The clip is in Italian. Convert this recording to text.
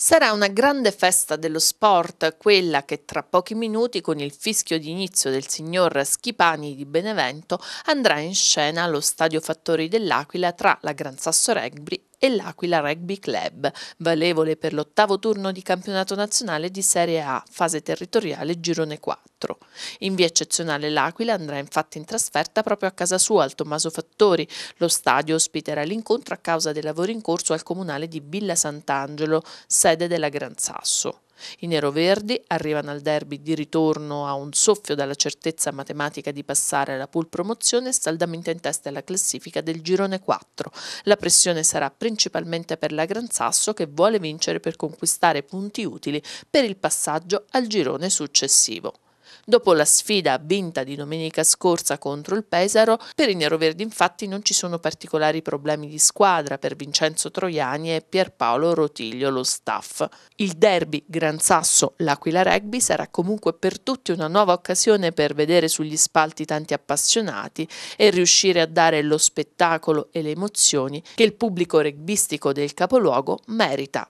Sarà una grande festa dello sport, quella che tra pochi minuti con il fischio d'inizio del signor Schipani di Benevento andrà in scena allo stadio Fattori dell'Aquila tra la Gran Sasso Rugby e l'Aquila Rugby Club, valevole per l'ottavo turno di campionato nazionale di Serie A, fase territoriale girone 4. In via eccezionale l'Aquila andrà infatti in trasferta proprio a casa sua, al Tommaso Fattori. Lo stadio ospiterà l'incontro a causa dei lavori in corso al comunale di Villa Sant'Angelo, sede della Gran Sasso. I neroverdi arrivano al derby di ritorno a un soffio dalla certezza matematica di passare alla pool promozione saldamente in testa alla classifica del girone 4. La pressione sarà principalmente per la Gran Sasso che vuole vincere per conquistare punti utili per il passaggio al girone successivo. Dopo la sfida vinta di domenica scorsa contro il Pesaro, per i neroverdi infatti non ci sono particolari problemi di squadra per Vincenzo Troiani e Pierpaolo Rotiglio lo staff. Il derby Gran Sasso-L'Aquila Rugby sarà comunque per tutti una nuova occasione per vedere sugli spalti tanti appassionati e riuscire a dare lo spettacolo e le emozioni che il pubblico regbistico del capoluogo merita.